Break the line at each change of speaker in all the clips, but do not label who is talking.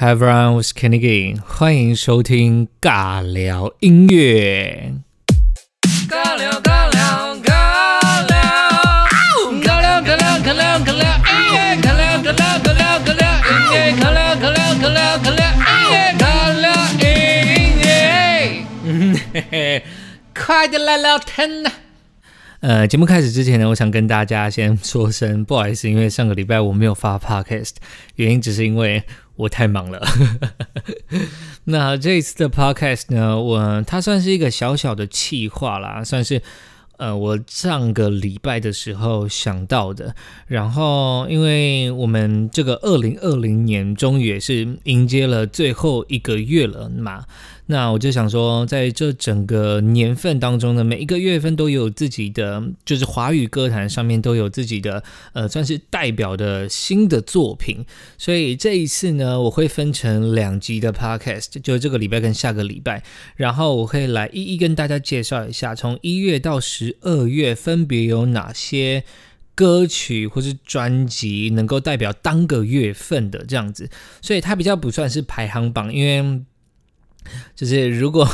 Hi everyone，我是 Kenny G，欢迎收听尬聊音乐。尬聊尬聊尬聊，尬聊尬聊尬聊尬聊，哎，尬聊尬聊尬聊尬聊，哎，尬聊音乐。快点来聊天呐！呃，节目开始之前呢，我想跟大家先说声不好意思，因为上个礼拜我没有发 podcast，原因只是因为。我太忙了，那这一次的 podcast 呢？我它算是一个小小的企划啦，算是呃，我上个礼拜的时候想到的。然后，因为我们这个二零二零年终于也是迎接了最后一个月了嘛。那我就想说，在这整个年份当中呢，每一个月份都有自己的，就是华语歌坛上面都有自己的，呃，算是代表的新的作品。所以这一次呢，我会分成两集的 podcast，就这个礼拜跟下个礼拜，然后我会来一一跟大家介绍一下，从一月到十二月，分别有哪些歌曲或是专辑能够代表当个月份的这样子。所以它比较不算是排行榜，因为。就是如果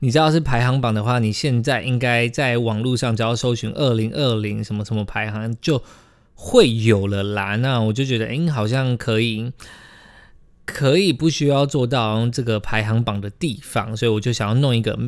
你知道是排行榜的话，你现在应该在网络上只要搜寻二零二零什么什么排行，就会有了啦。那我就觉得，哎，好像可以，可以不需要做到这个排行榜的地方，所以我就想要弄一个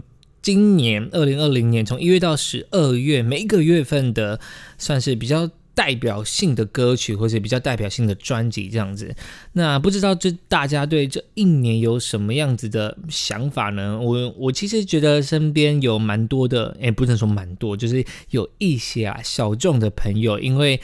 今年二零二零年从一月到十二月每一个月份的，算是比较。代表性的歌曲或者比较代表性的专辑这样子，那不知道这大家对这一年有什么样子的想法呢？我我其实觉得身边有蛮多的，哎，不能说蛮多，就是有一些啊小众的朋友，因为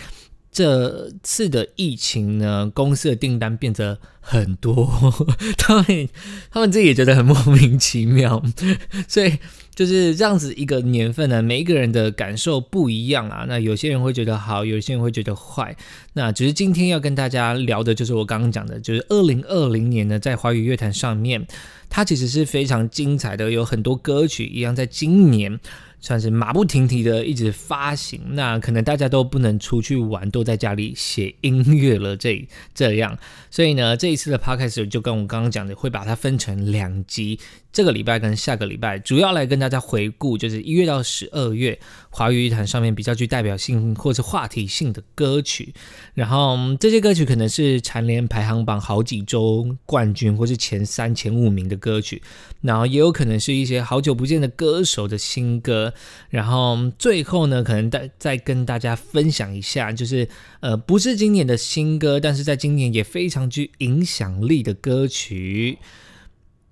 这次的疫情呢，公司的订单变得很多，他们他们自己也觉得很莫名其妙，所以。就是这样子一个年份呢，每一个人的感受不一样啊。那有些人会觉得好，有些人会觉得坏。那只是今天要跟大家聊的，就是我刚刚讲的，就是二零二零年呢，在华语乐坛上面，它其实是非常精彩的，有很多歌曲一样，在今年算是马不停蹄的一直发行。那可能大家都不能出去玩，都在家里写音乐了，这这样。所以呢，这一次的 podcast 就跟我刚刚讲的，会把它分成两集。这个礼拜跟下个礼拜，主要来跟大家回顾，就是一月到十二月华语乐坛上面比较具代表性或者话题性的歌曲。然后这些歌曲可能是蝉联排行榜好几周冠军，或是前三、前五名的歌曲。然后也有可能是一些好久不见的歌手的新歌。然后最后呢，可能再再跟大家分享一下，就是呃，不是今年的新歌，但是在今年也非常具影响力的歌曲。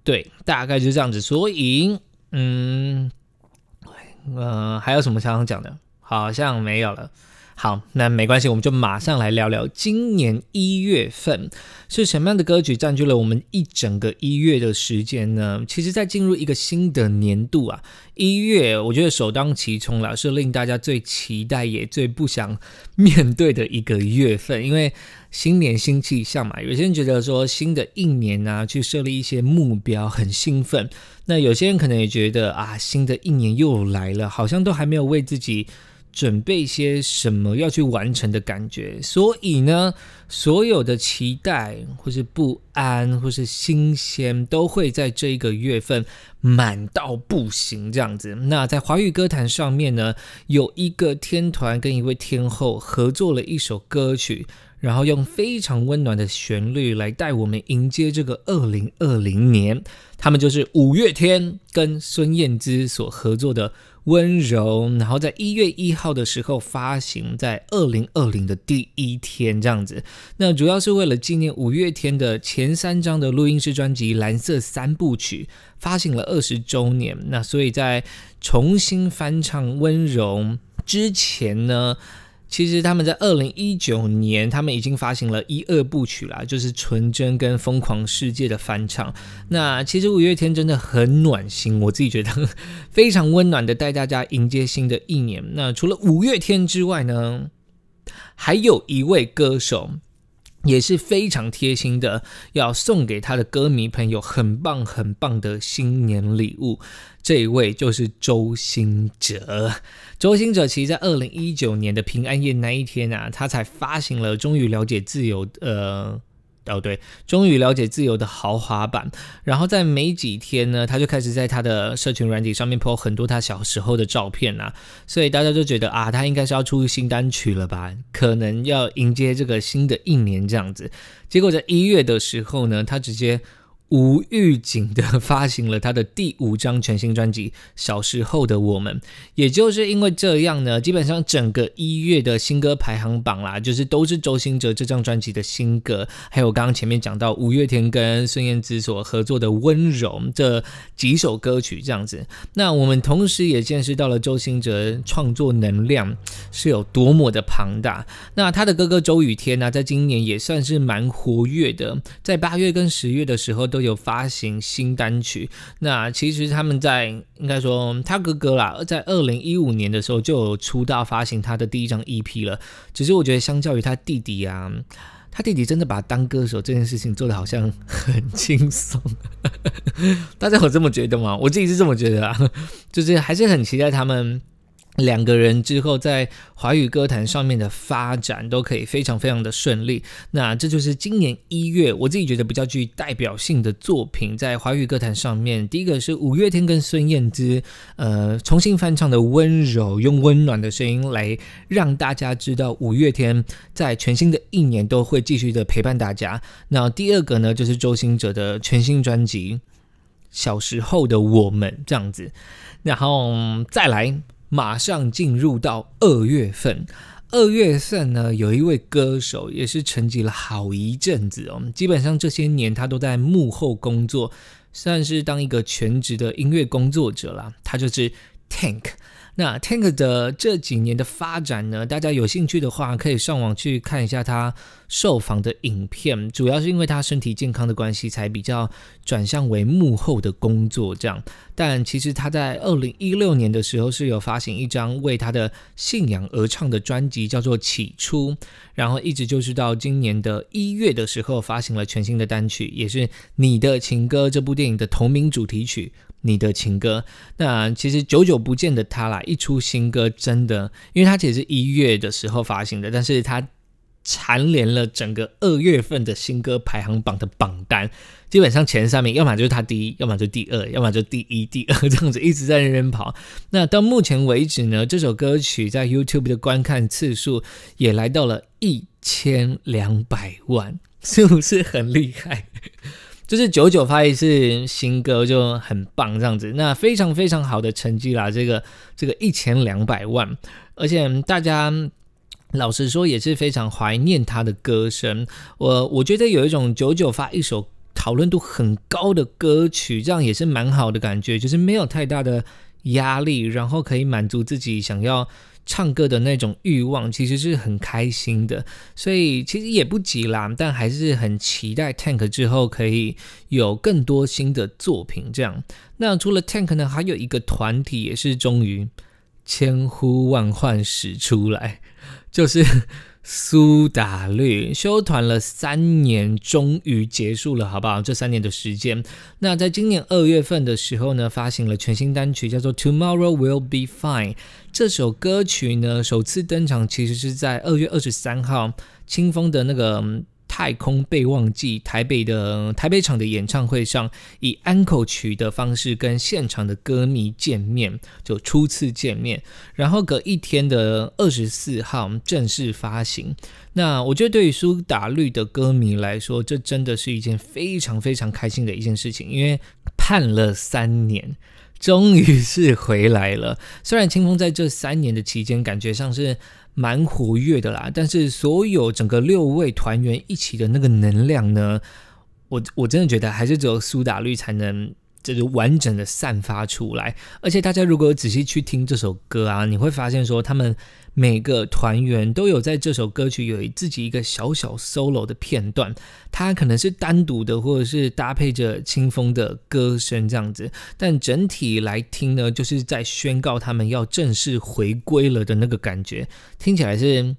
对，大概就这样子，所以，嗯，嗯，还有什么想讲的？好像没有了。好，那没关系，我们就马上来聊聊今年一月份是什么样的歌曲占据了我们一整个一月的时间呢？其实，在进入一个新的年度啊，一月我觉得首当其冲了，是令大家最期待也最不想面对的一个月份，因为新年新气象嘛。有些人觉得说新的一年啊，去设立一些目标很兴奋，那有些人可能也觉得啊，新的一年又来了，好像都还没有为自己。准备些什么要去完成的感觉，所以呢，所有的期待或是不安或是新鲜，都会在这一个月份满到不行这样子。那在华语歌坛上面呢，有一个天团跟一位天后合作了一首歌曲，然后用非常温暖的旋律来带我们迎接这个二零二零年。他们就是五月天跟孙燕姿所合作的。温柔，然后在一月一号的时候发行，在二零二零的第一天这样子。那主要是为了纪念五月天的前三张的录音室专辑《蓝色三部曲》发行了二十周年。那所以在重新翻唱《温柔》之前呢？其实他们在二零一九年，他们已经发行了一二部曲啦，就是《纯真》跟《疯狂世界》的翻唱。那其实五月天真的很暖心，我自己觉得非常温暖的带大家迎接新的一年。那除了五月天之外呢，还有一位歌手也是非常贴心的，要送给他的歌迷朋友很棒很棒的新年礼物。这一位就是周兴哲。周星哲其在二零一九年的平安夜那一天啊，他才发行了《终于了解自由》呃，哦对，《终于了解自由》的豪华版。然后在没几天呢，他就开始在他的社群软体上面 po 很多他小时候的照片啊，所以大家就觉得啊，他应该是要出新单曲了吧？可能要迎接这个新的一年这样子。结果在一月的时候呢，他直接。无预警的发行了他的第五张全新专辑《小时候的我们》，也就是因为这样呢，基本上整个一月的新歌排行榜啦，就是都是周兴哲这张专辑的新歌，还有刚刚前面讲到五月天跟孙燕姿所合作的《温柔》这几首歌曲这样子。那我们同时也见识到了周兴哲创作能量是有多么的庞大。那他的哥哥周雨天呢，在今年也算是蛮活跃的，在八月跟十月的时候都。有发行新单曲。那其实他们在应该说他哥哥啦，在二零一五年的时候就有出道发行他的第一张 EP 了。只是我觉得相较于他弟弟啊，他弟弟真的把当歌手这件事情做的好像很轻松。大家有这么觉得吗？我自己是这么觉得，啊，就是还是很期待他们。两个人之后在华语歌坛上面的发展都可以非常非常的顺利。那这就是今年一月我自己觉得比较具代表性的作品在华语歌坛上面。第一个是五月天跟孙燕姿，呃，重新翻唱的《温柔》，用温暖的声音来让大家知道五月天在全新的一年都会继续的陪伴大家。那第二个呢，就是周兴哲的全新专辑《小时候的我们》这样子，然后再来。马上进入到二月份，二月份呢，有一位歌手也是沉寂了好一阵子哦。基本上这些年他都在幕后工作，算是当一个全职的音乐工作者啦。他就是 Tank。那 Tank 的这几年的发展呢？大家有兴趣的话，可以上网去看一下他受访的影片。主要是因为他身体健康的关系，才比较转向为幕后的工作这样。但其实他在二零一六年的时候是有发行一张为他的信仰而唱的专辑，叫做《起初》，然后一直就是到今年的一月的时候发行了全新的单曲，也是《你的情歌》这部电影的同名主题曲。你的情歌，那其实久久不见的他啦，一出新歌真的，因为他其实一月的时候发行的，但是他蝉联了整个二月份的新歌排行榜的榜单，基本上前三名，要么就是他第一，要么就第二，要么就第一、第二这样子一直在那边跑。那到目前为止呢，这首歌曲在 YouTube 的观看次数也来到了一千两百万，是不是很厉害？就是九九发一次新歌就很棒这样子，那非常非常好的成绩啦。这个这个一千两百万，而且大家老实说也是非常怀念他的歌声。我我觉得有一种九九发一首讨论度很高的歌曲，这样也是蛮好的感觉，就是没有太大的压力，然后可以满足自己想要。唱歌的那种欲望其实是很开心的，所以其实也不急啦，但还是很期待 Tank 之后可以有更多新的作品。这样，那除了 Tank 呢，还有一个团体也是终于千呼万唤始出来，就是。苏打绿休团了三年，终于结束了，好不好？这三年的时间，那在今年二月份的时候呢，发行了全新单曲，叫做《Tomorrow Will Be Fine》。这首歌曲呢，首次登场其实是在二月二十三号，清风的那个。《太空被忘记》台北的台北场的演唱会上，以安 e 曲的方式跟现场的歌迷见面，就初次见面。然后隔一天的二十四号正式发行。那我觉得对于苏打绿的歌迷来说，这真的是一件非常非常开心的一件事情，因为盼了三年，终于是回来了。虽然清风在这三年的期间，感觉上是……蛮活跃的啦，但是所有整个六位团员一起的那个能量呢，我我真的觉得还是只有苏打绿才能就是完整的散发出来，而且大家如果仔细去听这首歌啊，你会发现说他们。每个团员都有在这首歌曲有自己一个小小 solo 的片段，它可能是单独的，或者是搭配着清风的歌声这样子。但整体来听呢，就是在宣告他们要正式回归了的那个感觉，听起来是。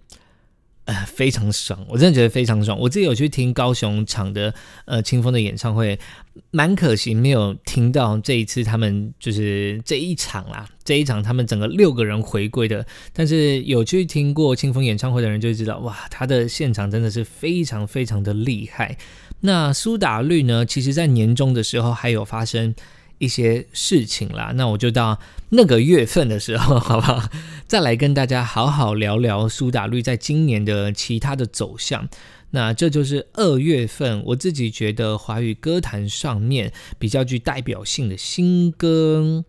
非常爽，我真的觉得非常爽。我自己有去听高雄场的呃清风的演唱会，蛮可惜没有听到这一次他们就是这一场啦，这一场他们整个六个人回归的。但是有去听过清风演唱会的人就会知道，哇，他的现场真的是非常非常的厉害。那苏打绿呢，其实在年终的时候还有发生。一些事情啦，那我就到那个月份的时候，好不好？再来跟大家好好聊聊苏打绿在今年的其他的走向。那这就是二月份，我自己觉得华语歌坛上面比较具代表性的新歌。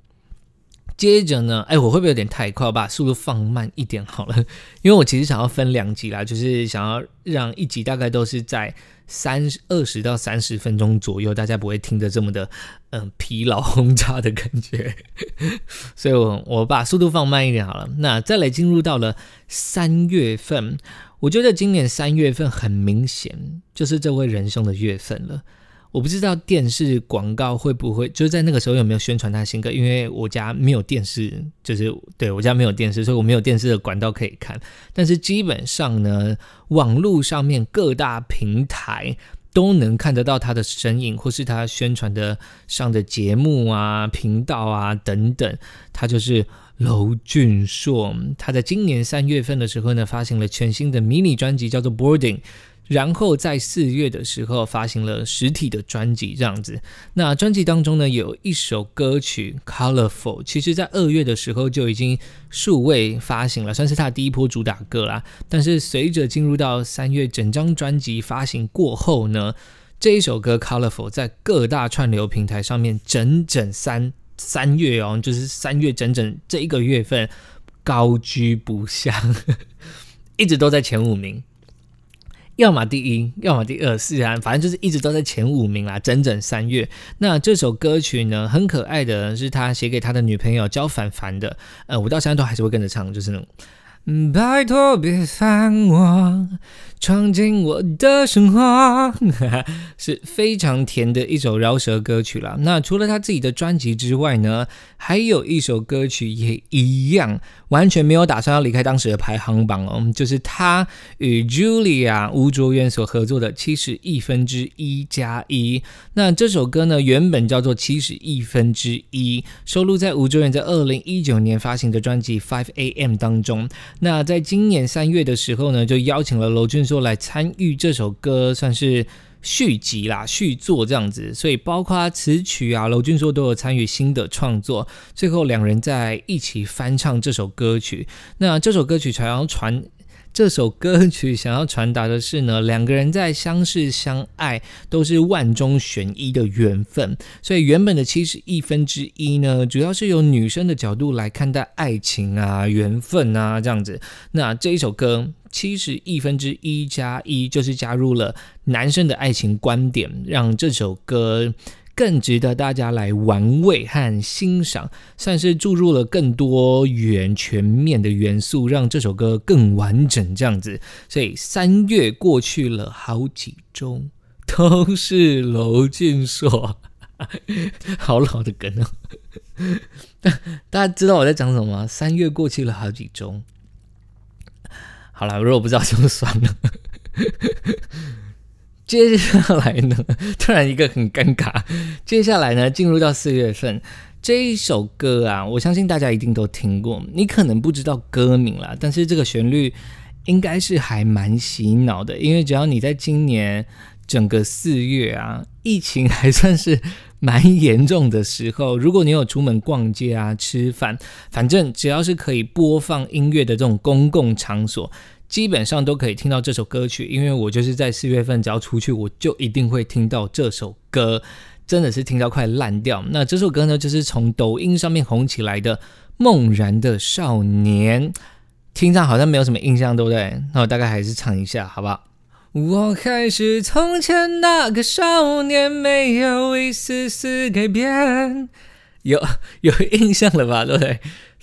接着呢，哎，我会不会有点太快？我把速度放慢一点好了，因为我其实想要分两集啦，就是想要让一集大概都是在三二十到三十分钟左右，大家不会听得这么的，嗯，疲劳轰炸的感觉。所以我我把速度放慢一点好了。那再来进入到了三月份，我觉得今年三月份很明显就是这位仁兄的月份了。我不知道电视广告会不会就在那个时候有没有宣传他新歌，因为我家没有电视，就是对我家没有电视，所以我没有电视的管道可以看。但是基本上呢，网络上面各大平台都能看得到他的身影，或是他宣传的上的节目啊、频道啊等等。他就是娄俊硕，他在今年三月份的时候呢，发行了全新的迷你专辑，叫做《Boarding》。然后在四月的时候发行了实体的专辑，这样子。那专辑当中呢，有一首歌曲《Colorful》，其实在二月的时候就已经数位发行了，算是他第一波主打歌啦。但是随着进入到三月，整张专辑发行过后呢，这一首歌《Colorful》在各大串流平台上面整整三三月哦，就是三月整整这一个月份，高居不下，一直都在前五名。要么第一，要么第二，是啊，反正就是一直都在前五名啦，整整三月。那这首歌曲呢，很可爱的，是他写给他的女朋友焦凡凡的。呃，我到现在都还是会跟着唱，就是那种，拜托别烦我。闯进我的生活，是非常甜的一首饶舌歌曲了。那除了他自己的专辑之外呢，还有一首歌曲也一样，完全没有打算要离开当时的排行榜哦。就是他与 Julia 吴卓源所合作的《七十亿分之一加一》。那这首歌呢，原本叫做《七十亿分之一》，收录在吴卓源在二零一九年发行的专辑《Five A.M.》当中。那在今年三月的时候呢，就邀请了罗俊。说来参与这首歌算是续集啦、续作这样子，所以包括词曲啊，娄俊说都有参与新的创作。最后两人在一起翻唱这首歌曲，那这首歌曲常常传。这首歌曲想要传达的是呢，两个人在相识相爱都是万中选一的缘分，所以原本的七十一分之一呢，主要是由女生的角度来看待爱情啊、缘分啊这样子。那这一首歌七十一分之一加一，就是加入了男生的爱情观点，让这首歌。更值得大家来玩味和欣赏，算是注入了更多元、全面的元素，让这首歌更完整。这样子，所以三月过去了好几周，都是罗晋硕，好老的梗哦。大家知道我在讲什么吗？三月过去了好几周，好了，如果不知道就算了。接下来呢，突然一个很尴尬。接下来呢，进入到四月份，这一首歌啊，我相信大家一定都听过。你可能不知道歌名啦，但是这个旋律应该是还蛮洗脑的，因为只要你在今年整个四月啊，疫情还算是蛮严重的时候，如果你有出门逛街啊、吃饭，反正只要是可以播放音乐的这种公共场所。基本上都可以听到这首歌曲，因为我就是在四月份，只要出去我就一定会听到这首歌，真的是听到快烂掉。那这首歌呢，就是从抖音上面红起来的《梦然的少年》，听上好像没有什么印象，对不对？那我大概还是唱一下，好不好？我还是从前那个少年，没有一丝丝改变。有有印象了吧，对不对？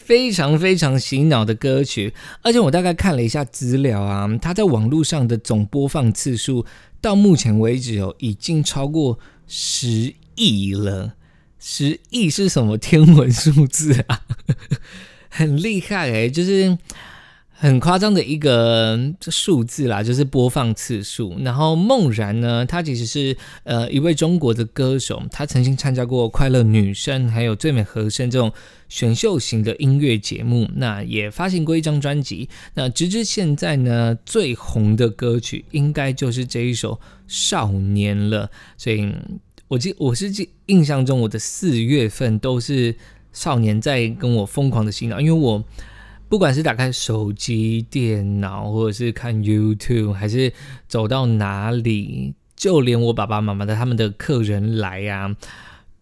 非常非常洗脑的歌曲，而且我大概看了一下资料啊，它在网络上的总播放次数到目前为止哦，已经超过十亿了。十亿是什么天文数字啊？很厉害哎，就是。很夸张的一个数字啦，就是播放次数。然后梦然呢，他其实是呃一位中国的歌手，他曾经参加过《快乐女声》还有《最美和声》这种选秀型的音乐节目，那也发行过一张专辑。那直至现在呢，最红的歌曲应该就是这一首《少年》了。所以，我记我是记印象中我的四月份都是《少年》在跟我疯狂的洗脑，因为我。不管是打开手机、电脑，或者是看 YouTube，还是走到哪里，就连我爸爸妈妈的他们的客人来啊，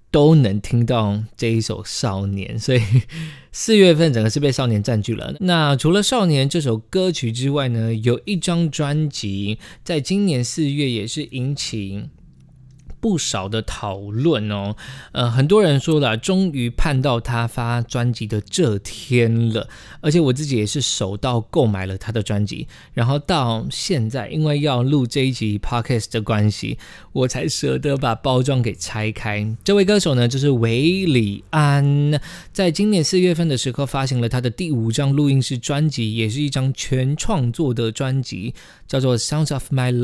都能听到这一首《少年》。所以 四月份整个是被《少年》占据了。那除了《少年》这首歌曲之外呢，有一张专辑在今年四月也是引起。不少的讨论哦，呃，很多人说了，终于盼到他发专辑的这天了，而且我自己也是首到购买了他的专辑，然后到现在，因为要录这一集 podcast 的关系，我才舍得把包装给拆开。这位歌手呢，就是韦礼安，在今年四月份的时刻发行了他的第五张录音室专辑，也是一张全创作的专辑，叫做《Sounds of My Life》。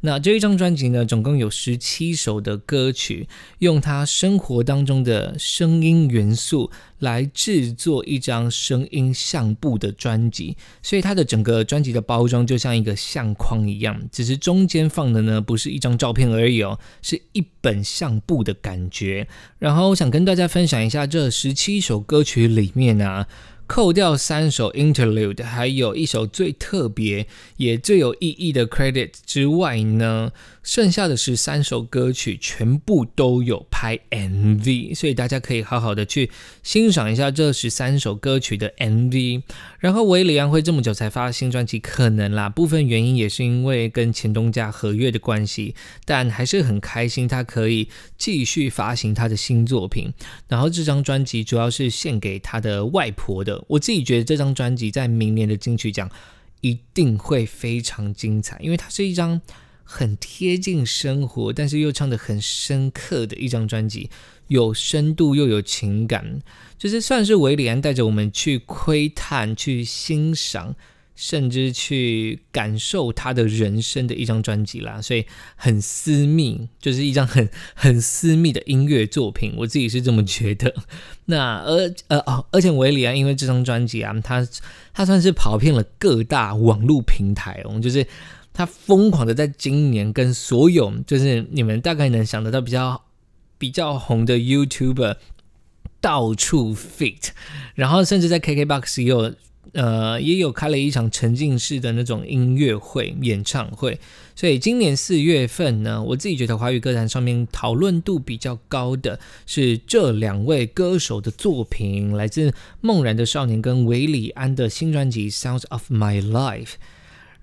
那这一张专辑呢，总共有十七。首的歌曲，用他生活当中的声音元素来制作一张声音相簿的专辑，所以他的整个专辑的包装就像一个相框一样，只是中间放的呢不是一张照片而已哦，是一本相簿的感觉。然后我想跟大家分享一下这十七首歌曲里面啊，扣掉三首 interlude，还有一首最特别也最有意义的 credit 之外呢。剩下的十三首歌曲，全部都有拍 MV，所以大家可以好好的去欣赏一下这十三首歌曲的 MV。然后，维李安辉这么久才发新专辑，可能啦，部分原因也是因为跟前东家合约的关系，但还是很开心他可以继续发行他的新作品。然后，这张专辑主要是献给他的外婆的。我自己觉得这张专辑在明年的金曲奖一定会非常精彩，因为它是一张。很贴近生活，但是又唱的很深刻的一张专辑，有深度又有情感，就是算是维里安带着我们去窥探、去欣赏，甚至去感受他的人生的一张专辑啦。所以很私密，就是一张很很私密的音乐作品，我自己是这么觉得。那而呃哦，而且维里安因为这张专辑啊，他他算是跑遍了各大网络平台，我们就是。他疯狂的在今年跟所有，就是你们大概能想得到比较比较红的 YouTuber 到处 f i t 然后甚至在 KKBOX 也有呃也有开了一场沉浸式的那种音乐会演唱会。所以今年四月份呢，我自己觉得华语歌坛上面讨论度比较高的是这两位歌手的作品，来自梦然的少年跟韦礼安的新专辑《Sounds of My Life》。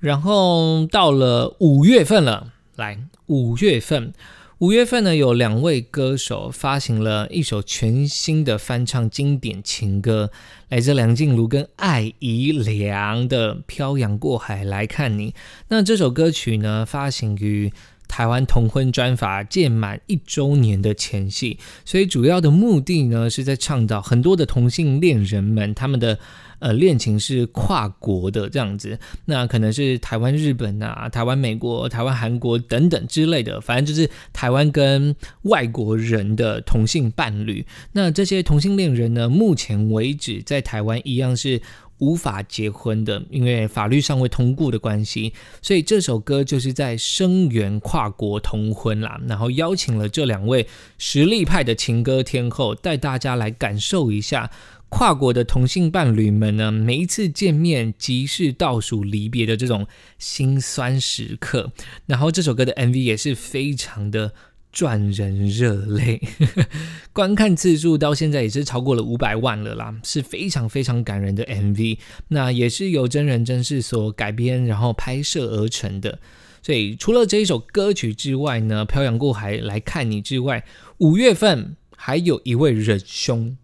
然后到了五月份了，来五月份，五月份呢有两位歌手发行了一首全新的翻唱经典情歌，来自梁静茹跟艾怡良的《漂洋过海来看你》。那这首歌曲呢，发行于。台湾同婚专法届满一周年的前夕，所以主要的目的呢，是在倡导很多的同性恋人们，他们的呃恋情是跨国的这样子，那可能是台湾、日本啊、台湾、美国、台湾、韩国等等之类的，反正就是台湾跟外国人的同性伴侣。那这些同性恋人呢，目前为止在台湾一样是。无法结婚的，因为法律上未通过的关系，所以这首歌就是在声援跨国同婚啦。然后邀请了这两位实力派的情歌天后，带大家来感受一下跨国的同性伴侣们呢，每一次见面即是倒数离别的这种心酸时刻。然后这首歌的 MV 也是非常的。赚人热泪，观看次数到现在也是超过了五百万了啦，是非常非常感人的 MV。那也是由真人真事所改编，然后拍摄而成的。所以除了这一首歌曲之外呢，《漂洋过海来看你》之外，五月份还有一位仁兄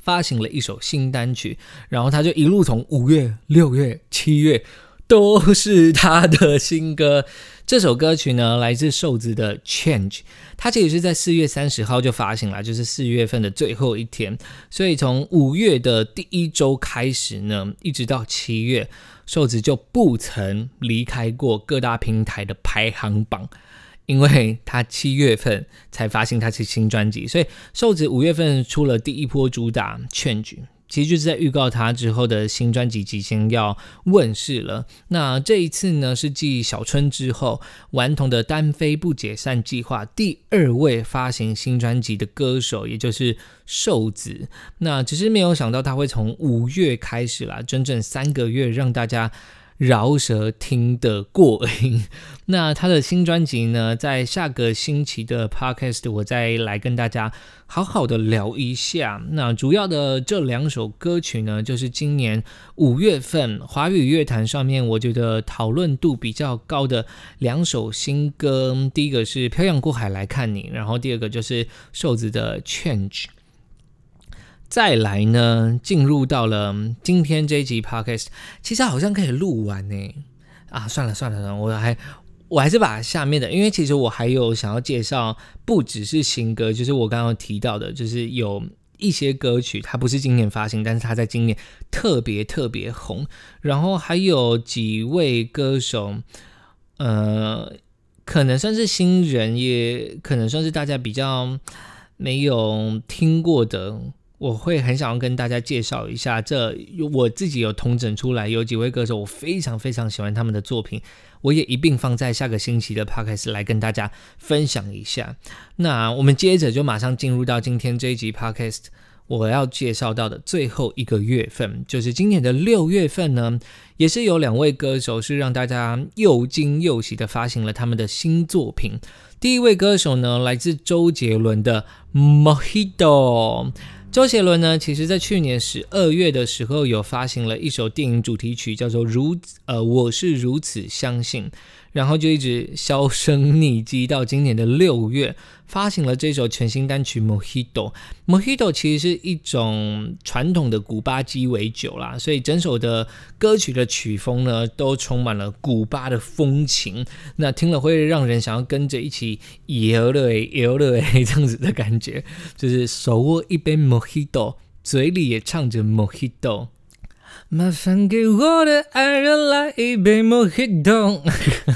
发行了一首新单曲，然后他就一路从五月、六月、七月都是他的新歌。这首歌曲呢，来自瘦子的《Change》，它其实是在四月三十号就发行了，就是四月份的最后一天。所以从五月的第一周开始呢，一直到七月，瘦子就不曾离开过各大平台的排行榜，因为他七月份才发行他是新专辑，所以瘦子五月份出了第一波主打《Change》。其实就是在预告他之后的新专辑即将要问世了。那这一次呢，是继小春之后，顽童的单飞不解散计划第二位发行新专辑的歌手，也就是瘦子。那只是没有想到他会从五月开始啦，整整三个月让大家。饶舌听得过瘾，那他的新专辑呢，在下个星期的 podcast 我再来跟大家好好的聊一下。那主要的这两首歌曲呢，就是今年五月份华语乐坛上面我觉得讨论度比较高的两首新歌。第一个是《漂洋过海来看你》，然后第二个就是瘦子的《Change》。再来呢，进入到了今天这集 podcast，其实好像可以录完呢。啊，算了算了算了，我还我还是把下面的，因为其实我还有想要介绍，不只是新歌，就是我刚刚提到的，就是有一些歌曲，它不是今年发行，但是它在今年特别特别红。然后还有几位歌手，呃，可能算是新人，也可能算是大家比较没有听过的。我会很想要跟大家介绍一下，这我自己有同整出来，有几位歌手我非常非常喜欢他们的作品，我也一并放在下个星期的 podcast 来跟大家分享一下。那我们接着就马上进入到今天这一集 podcast 我要介绍到的最后一个月份，就是今年的六月份呢，也是有两位歌手是让大家又惊又喜的发行了他们的新作品。第一位歌手呢，来自周杰伦的 m o j i t o 周杰伦呢，其实在去年十二月的时候，有发行了一首电影主题曲，叫做《如呃我是如此相信》。然后就一直销声匿迹，到今年的六月，发行了这首全新单曲《Mojito》。Mojito 其实是一种传统的古巴鸡尾酒啦，所以整首的歌曲的曲风呢，都充满了古巴的风情。那听了会让人想要跟着一起摇了哎，摇了哎，这样子的感觉，就是手握一杯 Mojito，嘴里也唱着 Mojito。麻烦给我的爱人来一杯莫吉 o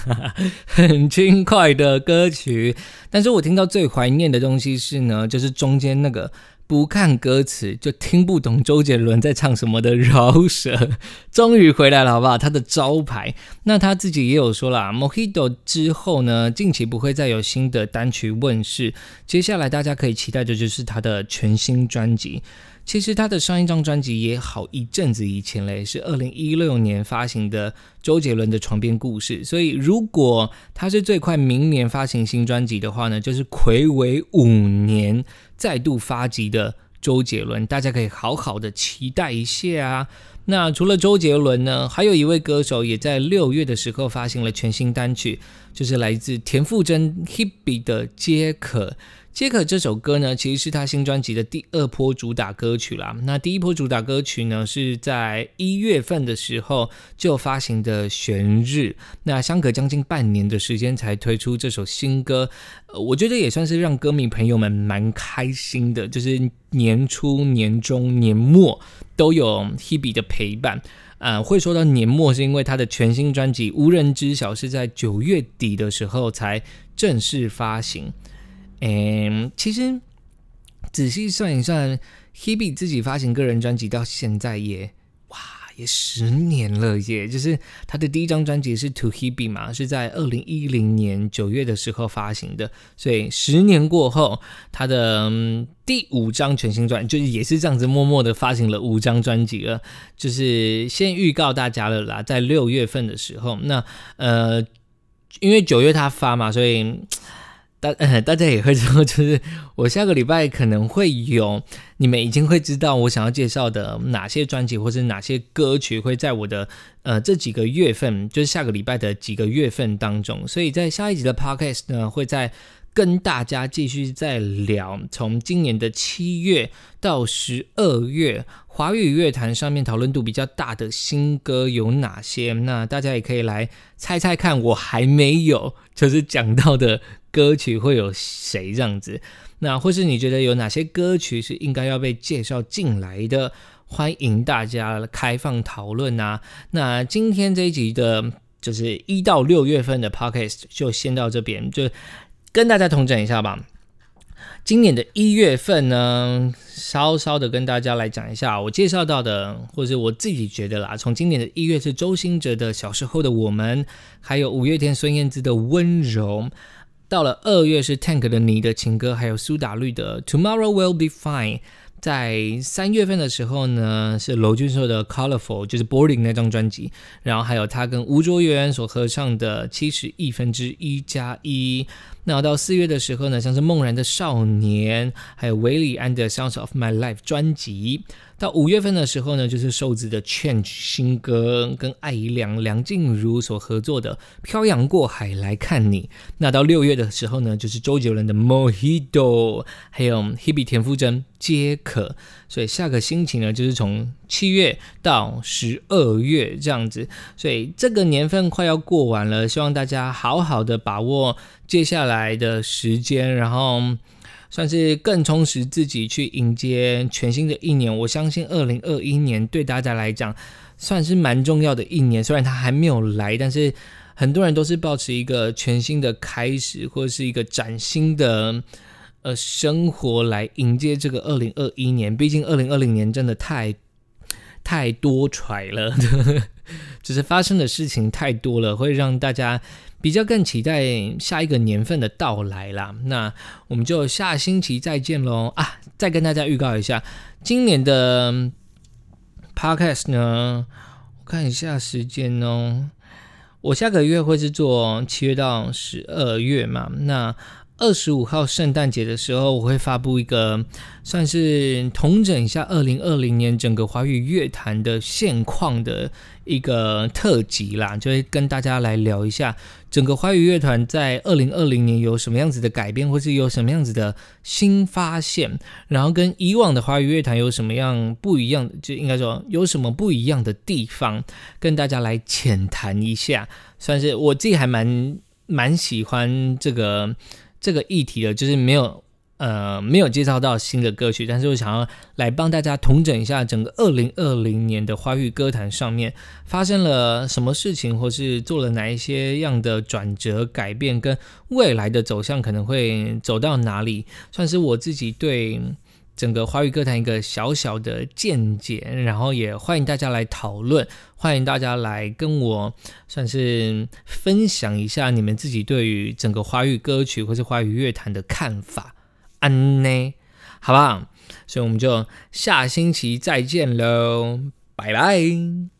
很轻快的歌曲。但是我听到最怀念的东西是呢，就是中间那个。不看歌词就听不懂周杰伦在唱什么的饶舌，终于回来了，好不好？他的招牌，那他自己也有说啦 m o j i t o 之后呢，近期不会再有新的单曲问世。接下来大家可以期待的就是他的全新专辑。其实他的上一张专辑也好一阵子以前嘞，是二零一六年发行的《周杰伦的床边故事》。所以如果他是最快明年发行新专辑的话呢，就是魁违五年。再度发迹的周杰伦，大家可以好好的期待一下啊！那除了周杰伦呢，还有一位歌手也在六月的时候发行了全新单曲，就是来自田馥甄《h i b e y 的《皆可》。杰克这首歌呢，其实是他新专辑的第二波主打歌曲啦。那第一波主打歌曲呢，是在一月份的时候就发行的《悬日》。那相隔将近半年的时间才推出这首新歌，呃，我觉得也算是让歌迷朋友们蛮开心的，就是年初、年中、年末都有 Hebe 的陪伴。呃，会说到年末，是因为他的全新专辑《无人知晓》是在九月底的时候才正式发行。嗯，其实仔细算一算，Hebe 自己发行个人专辑到现在也哇也十年了，也就是他的第一张专辑是《To Hebe》嘛，是在二零一零年九月的时候发行的，所以十年过后，他的第五张全新专辑就也是这样子默默的发行了五张专辑了，就是先预告大家了啦，在六月份的时候，那呃，因为九月他发嘛，所以。呃，大家也会知道，就是我下个礼拜可能会有，你们已经会知道我想要介绍的哪些专辑或者哪些歌曲会在我的呃这几个月份，就是下个礼拜的几个月份当中。所以在下一集的 Podcast 呢，会在跟大家继续再聊，从今年的七月到十二月，华语乐坛上面讨论度比较大的新歌有哪些？那大家也可以来猜猜看，我还没有就是讲到的。歌曲会有谁这样子？那或是你觉得有哪些歌曲是应该要被介绍进来的？欢迎大家开放讨论啊！那今天这一集的，就是一到六月份的 Podcast 就先到这边，就跟大家同整一下吧。今年的一月份呢，稍稍的跟大家来讲一下，我介绍到的，或是我自己觉得啦，从今年的一月是周兴哲的《小时候的我们》，还有五月天孙燕姿的《温柔》。到了二月是 Tank 的《你的情歌》，还有苏打绿的《Tomorrow Will Be Fine》。在三月份的时候呢，是娄俊秀的《Colorful》，就是《Boarding》那张专辑，然后还有他跟吴卓源所合唱的《七十亿分之一加一》。那到四月的时候呢，像是梦然的《少年》，还有维礼安的《Sounds of My Life》专辑。到五月份的时候呢，就是瘦子的《Change》新歌，跟艾怡良、梁静茹所合作的《漂洋过海来看你》。那到六月的时候呢，就是周杰伦的《Mojito》，还有 Hebe 田馥甄皆可。所以下个星期呢，就是从七月到十二月这样子。所以这个年份快要过完了，希望大家好好的把握接下来的时间，然后。算是更充实自己去迎接全新的一年。我相信二零二一年对大家来讲算是蛮重要的一年，虽然它还没有来，但是很多人都是抱持一个全新的开始，或者是一个崭新的呃生活来迎接这个二零二一年。毕竟二零二零年真的太太多揣了，就是发生的事情太多了，会让大家。比较更期待下一个年份的到来啦，那我们就下星期再见喽啊！再跟大家预告一下，今年的 podcast 呢，我看一下时间哦，我下个月会是做七月到十二月嘛，那。二十五号圣诞节的时候，我会发布一个算是统整一下二零二零年整个华语乐坛的现况的一个特辑啦，就会跟大家来聊一下整个华语乐团在二零二零年有什么样子的改变，或是有什么样子的新发现，然后跟以往的华语乐坛有什么样不一样的，就应该说有什么不一样的地方，跟大家来浅谈一下。算是我自己还蛮蛮喜欢这个。这个议题的，就是没有，呃，没有介绍到新的歌曲，但是我想要来帮大家统整一下，整个二零二零年的华语歌坛上面发生了什么事情，或是做了哪一些样的转折、改变，跟未来的走向可能会走到哪里，算是我自己对。整个华语歌坛一个小小的见解，然后也欢迎大家来讨论，欢迎大家来跟我算是分享一下你们自己对于整个华语歌曲或是华语乐坛的看法，安呢，好不好？所以我们就下星期再见喽，拜拜。